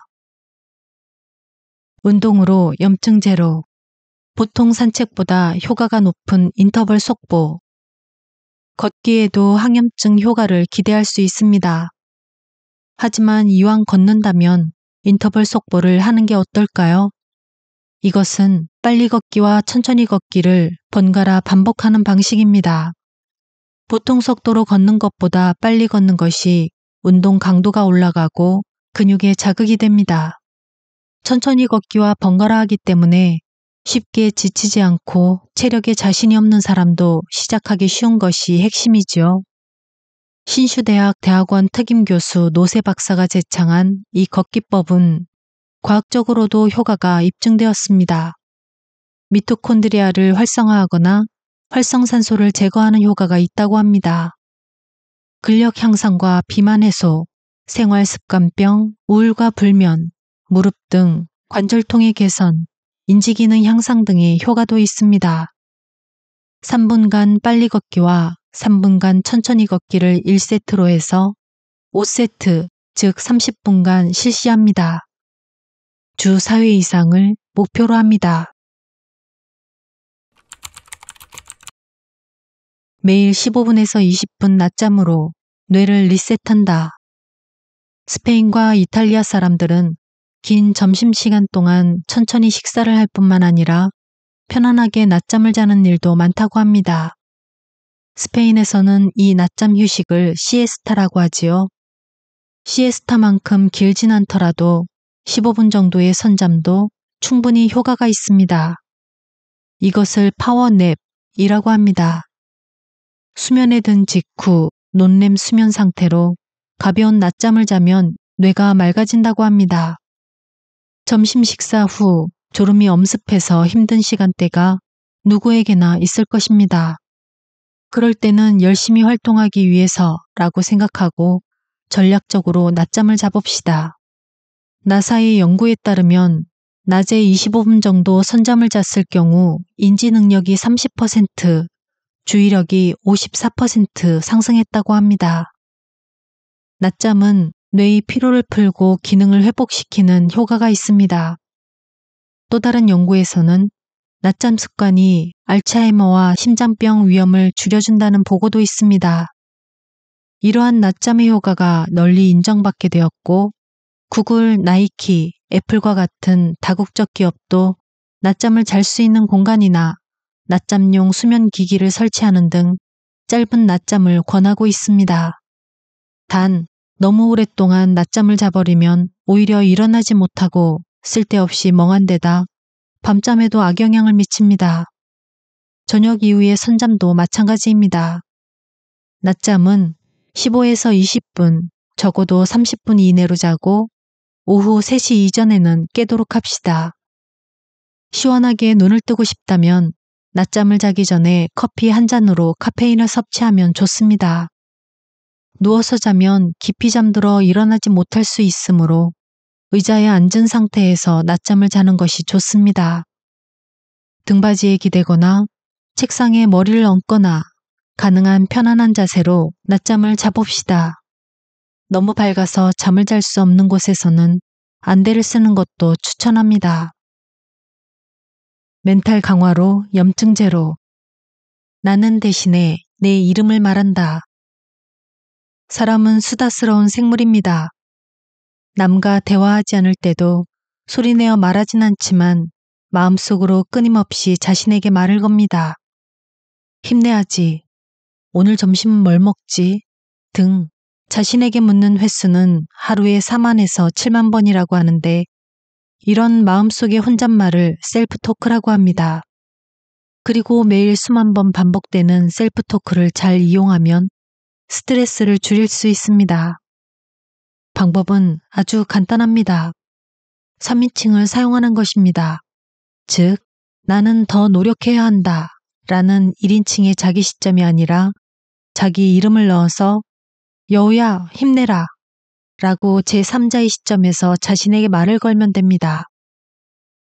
운동으로 염증 제로. 보통 산책보다 효과가 높은 인터벌 속보. 걷기에도 항염증 효과를 기대할 수 있습니다. 하지만 이왕 걷는다면 인터벌 속보를 하는 게 어떨까요? 이것은 빨리 걷기와 천천히 걷기를 번갈아 반복하는 방식입니다. 보통 속도로 걷는 것보다 빨리 걷는 것이 운동 강도가 올라가고 근육에 자극이 됩니다. 천천히 걷기와 번갈아 하기 때문에 쉽게 지치지 않고 체력에 자신이 없는 사람도 시작하기 쉬운 것이 핵심이지요. 신슈대학 대학원 특임 교수 노세 박사가 제창한 이 걷기법은 과학적으로도 효과가 입증되었습니다. 미토콘드리아를 활성화하거나 활성산소를 제거하는 효과가 있다고 합니다. 근력 향상과 비만 해소, 생활 습관병, 우울과 불면, 무릎 등 관절통의 개선, 인지기능 향상 등의 효과도 있습니다. 3분간 빨리 걷기와 3분간 천천히 걷기를 1세트로 해서 5세트, 즉 30분간 실시합니다. 주 4회 이상을 목표로 합니다. 매일 15분에서 20분 낮잠으로 뇌를 리셋한다. 스페인과 이탈리아 사람들은 긴 점심시간 동안 천천히 식사를 할 뿐만 아니라 편안하게 낮잠을 자는 일도 많다고 합니다. 스페인에서는 이 낮잠 휴식을 시에스타라고 하지요. 시에스타만큼 길진 않더라도 15분 정도의 선잠도 충분히 효과가 있습니다. 이것을 파워냅이라고 합니다. 수면에 든 직후 논렘 수면 상태로 가벼운 낮잠을 자면 뇌가 맑아진다고 합니다. 점심 식사 후 졸음이 엄습해서 힘든 시간대가 누구에게나 있을 것입니다. 그럴 때는 열심히 활동하기 위해서라고 생각하고 전략적으로 낮잠을 잡읍시다. 나사의 연구에 따르면 낮에 25분 정도 선잠을 잤을 경우 인지 능력이 30%, 주의력이 54% 상승했다고 합니다. 낮잠은 뇌의 피로를 풀고 기능을 회복시키는 효과가 있습니다. 또 다른 연구에서는 낮잠 습관이 알츠하이머와 심장병 위험을 줄여준다는 보고도 있습니다. 이러한 낮잠의 효과가 널리 인정받게 되었고 구글, 나이키, 애플과 같은 다국적 기업도 낮잠을 잘 수 있는 공간이나 낮잠용 수면 기기를 설치하는 등 짧은 낮잠을 권하고 있습니다. 단, 너무 오랫동안 낮잠을 자버리면 오히려 일어나지 못하고 쓸데없이 멍한 데다 밤잠에도 악영향을 미칩니다. 저녁 이후의 선잠도 마찬가지입니다. 낮잠은 15에서 20분, 적어도 30분 이내로 자고 오후 3시 이전에는 깨도록 합시다. 시원하게 눈을 뜨고 싶다면 낮잠을 자기 전에 커피 한 잔으로 카페인을 섭취하면 좋습니다. 누워서 자면 깊이 잠들어 일어나지 못할 수 있으므로 의자에 앉은 상태에서 낮잠을 자는 것이 좋습니다. 등받이에 기대거나 책상에 머리를 얹거나 가능한 편안한 자세로 낮잠을 자봅시다. 너무 밝아서 잠을 잘 수 없는 곳에서는 안대를 쓰는 것도 추천합니다. 멘탈 강화로 염증 제로. 나는 대신에 내 이름을 말한다. 사람은 수다스러운 생물입니다. 남과 대화하지 않을 때도 소리내어 말하진 않지만 마음속으로 끊임없이 자신에게 말을 겁니다. 힘내야지. 오늘 점심은 뭘 먹지? 등 자신에게 묻는 횟수는 하루에 4만에서 7만 번이라고 하는데 이런 마음속의 혼잣말을 셀프 토크라고 합니다. 그리고 매일 수만 번 반복되는 셀프 토크를 잘 이용하면 스트레스를 줄일 수 있습니다. 방법은 아주 간단합니다. 3인칭을 사용하는 것입니다. 즉, 나는 더 노력해야 한다 라는 1인칭의 자기 시점이 아니라 자기 이름을 넣어서 여우야, 힘내라 라고 제3자의 시점에서 자신에게 말을 걸면 됩니다.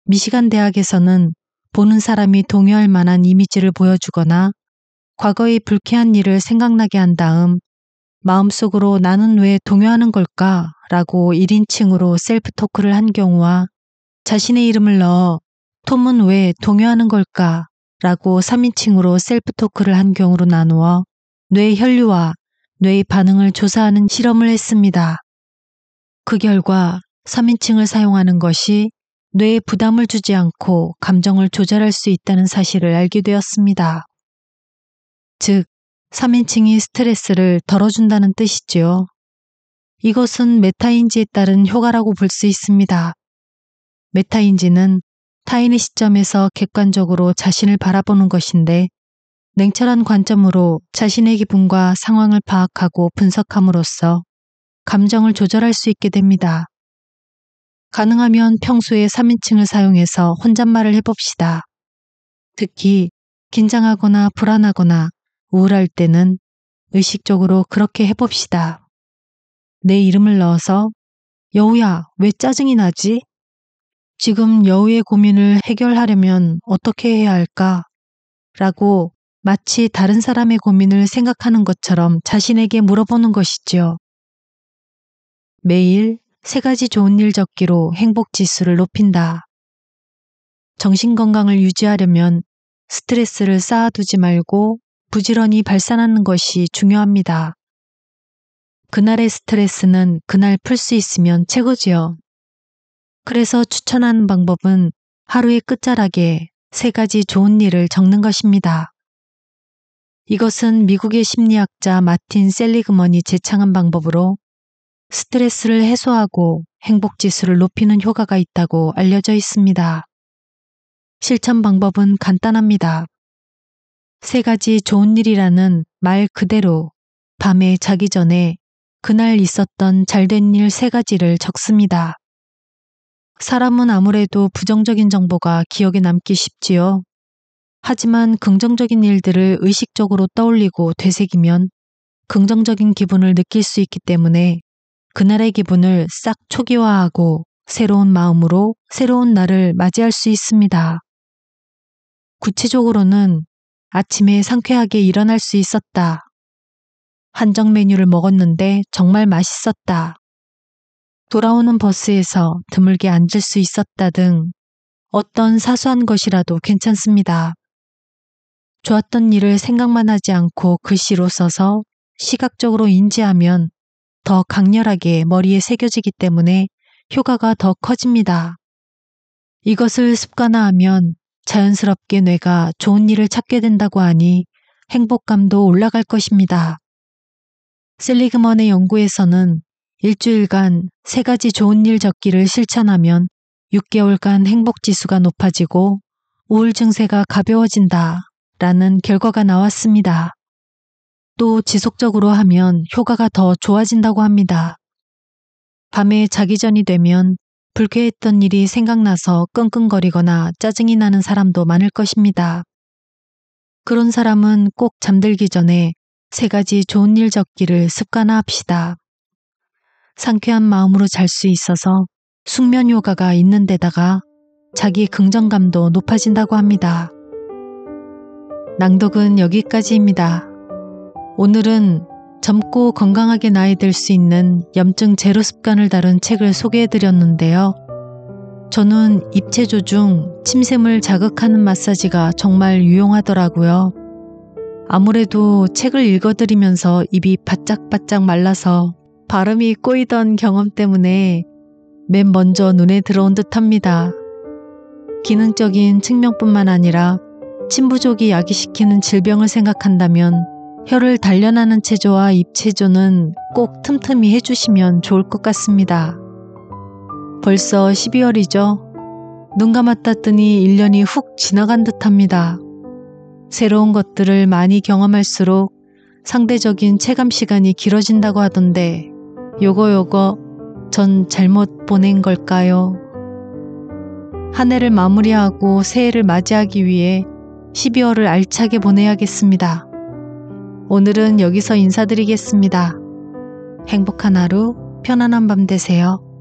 미시간 대학에서는 보는 사람이 동요할 만한 이미지를 보여주거나 과거의 불쾌한 일을 생각나게 한 다음 마음속으로 나는 왜 동요하는 걸까? 라고 1인칭으로 셀프 토크를 한 경우와 자신의 이름을 넣어 톰은 왜 동요하는 걸까? 라고 3인칭으로 셀프 토크를 한 경우로 나누어 뇌 혈류와 뇌의 반응을 조사하는 실험을 했습니다. 그 결과 3인칭을 사용하는 것이 뇌에 부담을 주지 않고 감정을 조절할 수 있다는 사실을 알게 되었습니다. 즉, 3인칭이 스트레스를 덜어준다는 뜻이지요. 이것은 메타인지에 따른 효과라고 볼 수 있습니다. 메타인지는 타인의 시점에서 객관적으로 자신을 바라보는 것인데 냉철한 관점으로 자신의 기분과 상황을 파악하고 분석함으로써 감정을 조절할 수 있게 됩니다. 가능하면 평소에 3인칭을 사용해서 혼잣말을 해봅시다. 특히 긴장하거나 불안하거나 우울할 때는 의식적으로 그렇게 해봅시다. 내 이름을 넣어서 여우야, 왜 짜증이 나지? 지금 여우의 고민을 해결하려면 어떻게 해야 할까? 라고 마치 다른 사람의 고민을 생각하는 것처럼 자신에게 물어보는 것이지요. 매일 세 가지 좋은 일 적기로 행복 지수를 높인다. 정신 건강을 유지하려면 스트레스를 쌓아두지 말고 부지런히 발산하는 것이 중요합니다. 그날의 스트레스는 그날 풀 수 있으면 최고지요. 그래서 추천하는 방법은 하루의 끝자락에 세 가지 좋은 일을 적는 것입니다. 이것은 미국의 심리학자 마틴 셀리그먼이 제창한 방법으로 스트레스를 해소하고 행복 지수를 높이는 효과가 있다고 알려져 있습니다. 실천 방법은 간단합니다. 세 가지 좋은 일이라는 말 그대로 밤에 자기 전에 그날 있었던 잘된 일 세 가지를 적습니다. 사람은 아무래도 부정적인 정보가 기억에 남기 쉽지요. 하지만 긍정적인 일들을 의식적으로 떠올리고 되새기면 긍정적인 기분을 느낄 수 있기 때문에 그날의 기분을 싹 초기화하고 새로운 마음으로 새로운 날을 맞이할 수 있습니다. 구체적으로는 아침에 상쾌하게 일어날 수 있었다. 한정 메뉴를 먹었는데 정말 맛있었다. 돌아오는 버스에서 드물게 앉을 수 있었다 등 어떤 사소한 것이라도 괜찮습니다. 좋았던 일을 생각만 하지 않고 글씨로 써서 시각적으로 인지하면 더 강렬하게 머리에 새겨지기 때문에 효과가 더 커집니다. 이것을 습관화하면 자연스럽게 뇌가 좋은 일을 찾게 된다고 하니 행복감도 올라갈 것입니다. 셀리그먼의 연구에서는 일주일간 세 가지 좋은 일 적기를 실천하면 6개월간 행복 지수가 높아지고 우울 증세가 가벼워진다 라는 결과가 나왔습니다. 또 지속적으로 하면 효과가 더 좋아진다고 합니다. 밤에 자기 전이 되면 불쾌했던 일이 생각나서 끙끙거리거나 짜증이 나는 사람도 많을 것입니다. 그런 사람은 꼭 잠들기 전에 세 가지 좋은 일 적기를 습관화합시다. 상쾌한 마음으로 잘 수 있어서 숙면 효과가 있는 데다가 자기 긍정감도 높아진다고 합니다. 낭독은 여기까지입니다. 오늘은 젊고 건강하게 나이 들 수 있는 염증 제로 습관을 다룬 책을 소개해드렸는데요. 저는 입체조 중 침샘을 자극하는 마사지가 정말 유용하더라고요. 아무래도 책을 읽어드리면서 입이 바짝바짝 말라서 발음이 꼬이던 경험 때문에 맨 먼저 눈에 들어온 듯 합니다. 기능적인 측면뿐만 아니라 침부족이 야기시키는 질병을 생각한다면 혀를 단련하는 체조와 입체조는 꼭 틈틈이 해주시면 좋을 것 같습니다. 벌써 12월이죠? 눈 감았다 뜨니 1년이 훅 지나간 듯 합니다. 새로운 것들을 많이 경험할수록 상대적인 체감 시간이 길어진다고 하던데, 요거 요거 전 잘못 보낸 걸까요? 한 해를 마무리하고 새해를 맞이하기 위해 12월을 알차게 보내야겠습니다. 오늘은 여기서 인사드리겠습니다. 행복한 하루, 편안한 밤 되세요.